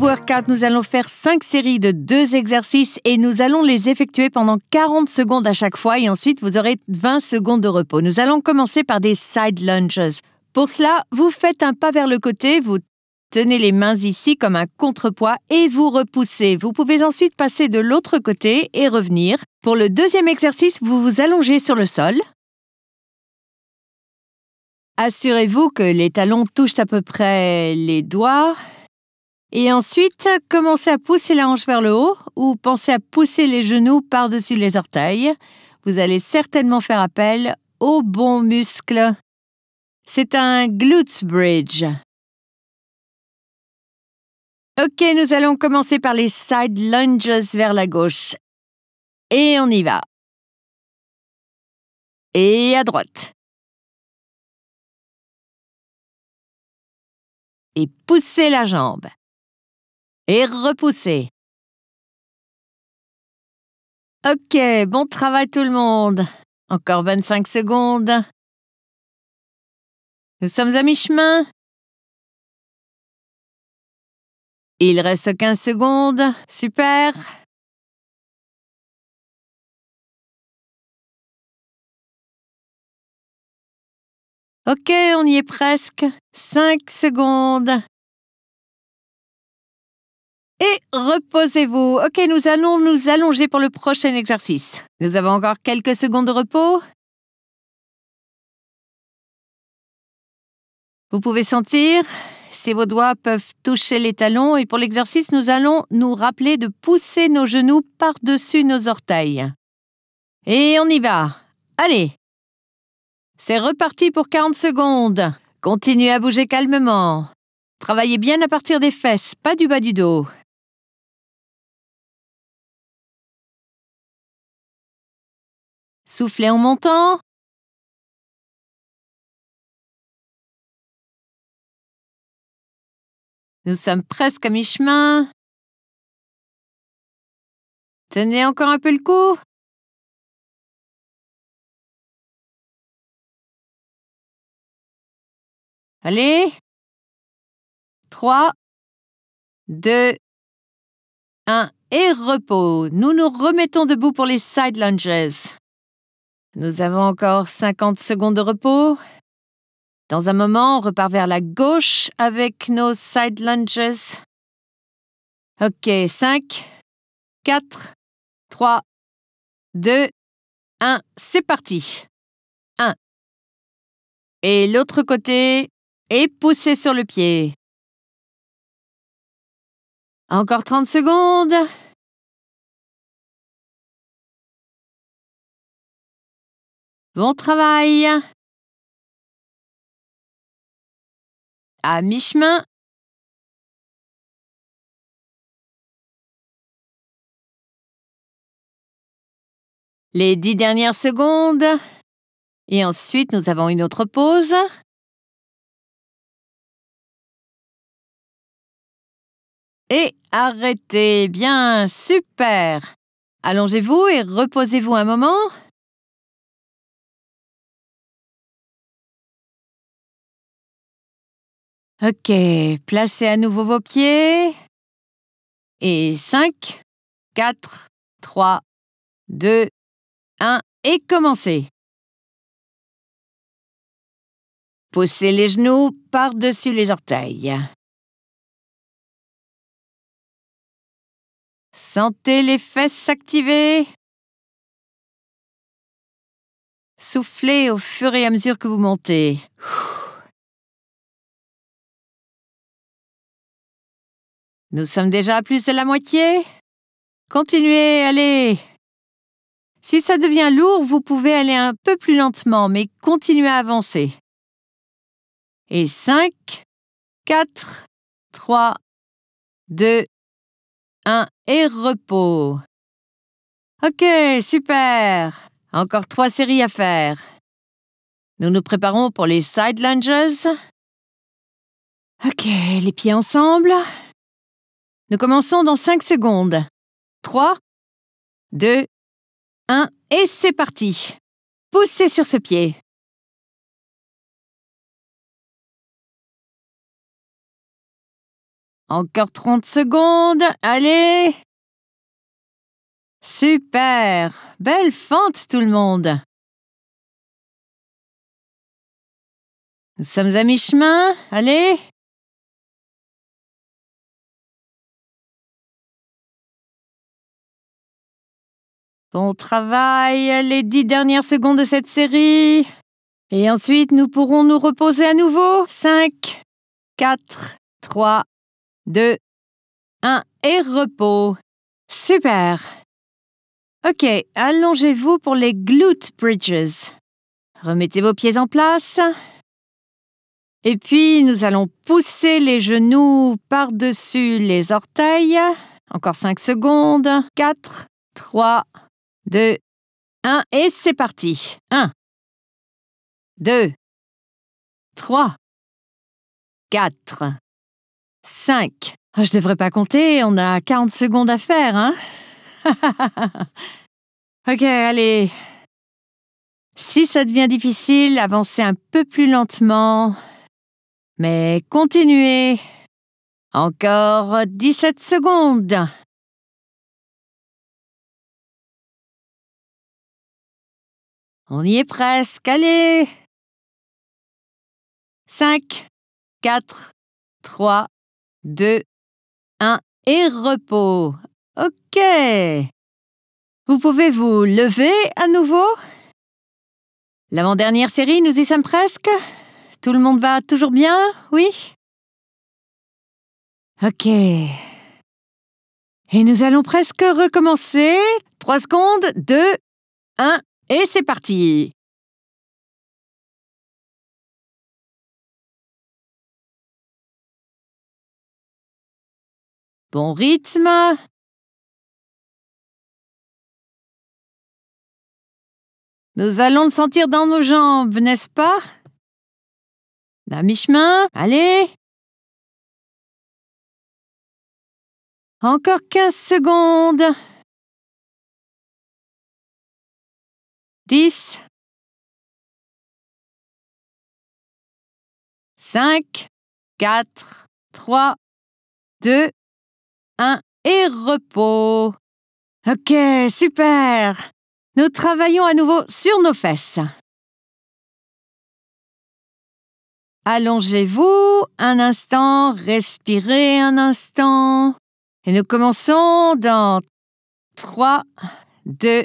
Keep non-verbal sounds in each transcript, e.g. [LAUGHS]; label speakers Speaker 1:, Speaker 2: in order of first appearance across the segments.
Speaker 1: Workout, nous allons faire 5 séries de 2 exercices et nous allons les effectuer pendant 40 secondes à chaque fois et ensuite vous aurez 20 secondes de repos. Nous allons commencer par des side lunges. Pour cela, vous faites un pas vers le côté, vous tenez les mains ici comme un contrepoids et vous repoussez. Vous pouvez ensuite passer de l'autre côté et revenir. Pour le deuxième exercice, vous vous allongez sur le sol. Assurez-vous que les talons touchent à peu près les doigts. Et ensuite, commencez à pousser la hanche vers le haut ou pensez à pousser les genoux par-dessus les orteils. Vous allez certainement faire appel aux bons muscles. C'est un glutes bridge. Ok, nous allons commencer
Speaker 2: par les side lunges vers la gauche. Et on y va. Et à droite. Et poussez la jambe et repousser. Ok, bon travail tout le monde. Encore 25 secondes. Nous sommes à mi-chemin. Il reste 15 secondes. Super. Ok, on y est presque.
Speaker 1: 5 secondes et reposez-vous. Ok, nous allons nous allonger pour le prochain exercice. Nous avons encore quelques secondes de repos. Vous pouvez sentir si vos doigts peuvent toucher les talons et pour l'exercice, nous allons nous rappeler de pousser nos genoux par-dessus nos orteils. Et on y va. Allez. C'est reparti pour 40 secondes. Continuez à bouger calmement. Travaillez bien à partir des fesses, pas du bas du dos.
Speaker 2: Soufflez en montant. Nous sommes presque à mi-chemin. Tenez encore un peu le coup.
Speaker 1: Allez. 3, 2, 1 et repos. Nous nous remettons debout pour les side lunges. Nous avons encore 50 secondes de repos. Dans un moment, on repart vers la gauche avec nos side lunges. Ok, 5, 4, 3, 2,
Speaker 2: 1, c'est parti. 1. Et l'autre côté, et poussé sur le pied. Encore 30 secondes. Bon travail À mi-chemin Les dix dernières secondes. Et ensuite, nous avons une autre pause. Et arrêtez. Bien, super. Allongez-vous et reposez-vous un moment. Ok, placez à nouveau vos pieds. Et 5, 4, 3, 2, 1 et commencez. Poussez les genoux par-dessus les orteils. Sentez les fesses s'activer. Soufflez au fur et à mesure que vous montez. Nous sommes déjà à plus de la
Speaker 1: moitié. Continuez, allez. Si ça devient lourd, vous pouvez aller un peu plus lentement, mais continuez à avancer. Et
Speaker 2: 5, 4, 3, 2,
Speaker 1: 1 et repos. Ok, super. Encore trois séries à faire. Nous nous préparons pour les side lunges. Ok, les pieds ensemble. Nous commençons dans
Speaker 2: 5 secondes. 3, 2, 1 et c'est parti. Poussez sur ce pied. Encore 30 secondes, allez Super Belle fente tout le monde Nous sommes à mi-chemin, allez
Speaker 1: Bon travail, les dix dernières secondes de cette série. Et ensuite, nous pourrons nous reposer à nouveau. 5, 4, 3, 2, 1 et repos. Super. Ok, allongez-vous pour les glute bridges. Remettez vos pieds en place. Et puis, nous allons pousser les genoux par-dessus les orteils. Encore 5 secondes. 4, 3, 2, 1 et c'est
Speaker 2: parti. 1, 2, 3,
Speaker 1: 4, 5. Je je devrais pas compter, on a 40 secondes à faire, hein [LAUGHS] Ok, allez. Si ça devient difficile, avancez un peu plus lentement. Mais continuez. Encore 17 secondes.
Speaker 2: On y est presque, allez 5, 4, 3, 2, 1 et repos.
Speaker 1: Ok. Vous pouvez vous lever à nouveau L'avant-dernière série, nous y sommes presque Tout le monde va toujours bien Oui Ok. Et
Speaker 2: nous allons presque recommencer. 3 secondes, 2, 1. Et c'est parti Bon rythme Nous allons le sentir dans nos jambes, n'est-ce pas À mi-chemin, allez Encore 15 secondes 10 5 4 3 2 1 et repos. OK, super. Nous travaillons à nouveau
Speaker 1: sur nos fesses. Allongez-vous un instant, respirez un instant. Et nous commençons dans 3 2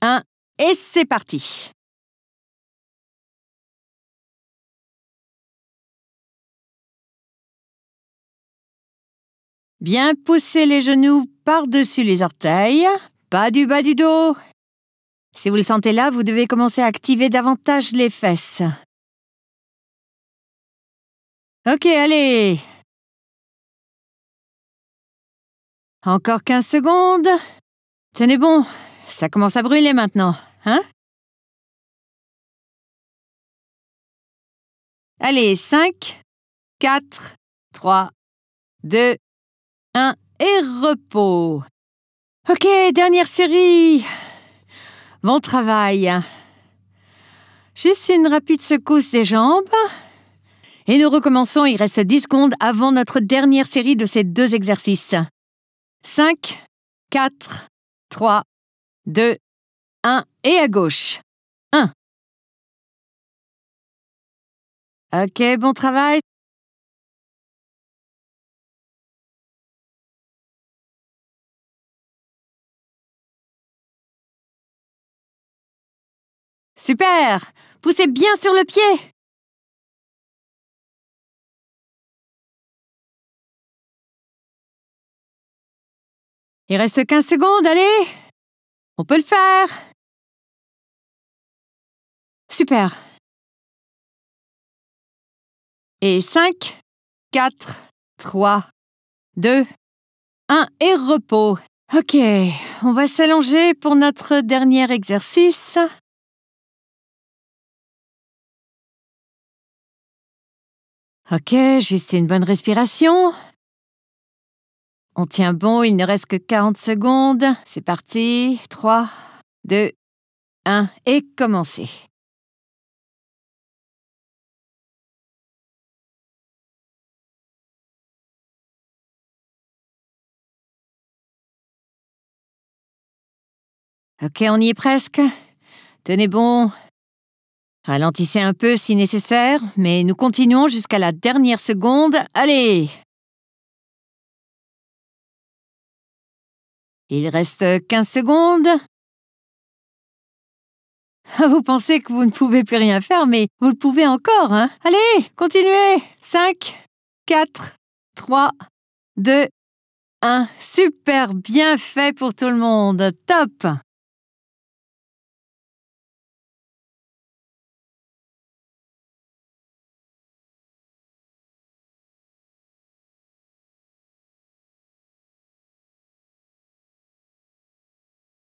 Speaker 1: 1 et c'est
Speaker 2: parti Bien pousser les genoux
Speaker 1: par-dessus les orteils, pas du bas du dos. Si vous le sentez là, vous devez commencer à activer davantage les fesses.
Speaker 2: Ok, allez Encore 15 secondes. Tenez bon, ça commence à brûler maintenant hein Allez, 5,
Speaker 1: 4, 3, 2, 1 et repos. Ok, dernière série. Bon travail. Juste une rapide secousse des jambes. Et nous recommençons, il reste 10 secondes avant notre dernière série de ces deux exercices. 5, 4, 3, 2, un et à gauche.
Speaker 2: Un. Ok, bon travail. Super Poussez bien sur le pied Il reste 15 secondes, allez On peut le faire Super. Et
Speaker 1: 5, 4, 3, 2, 1 et repos. Ok, on va s'allonger pour notre dernier exercice. Ok, juste une bonne respiration. On tient bon, il ne reste que 40 secondes. C'est parti. 3, 2, 1 et commencez. Ok, on y est presque. Tenez bon. Ralentissez un peu si nécessaire, mais nous continuons jusqu'à la dernière seconde. Allez Il reste 15 secondes. Ah, vous pensez que vous ne pouvez plus rien faire, mais vous le pouvez encore, hein Allez, continuez 5, 4, 3, 2, 1. Super
Speaker 2: bien fait pour tout le monde. Top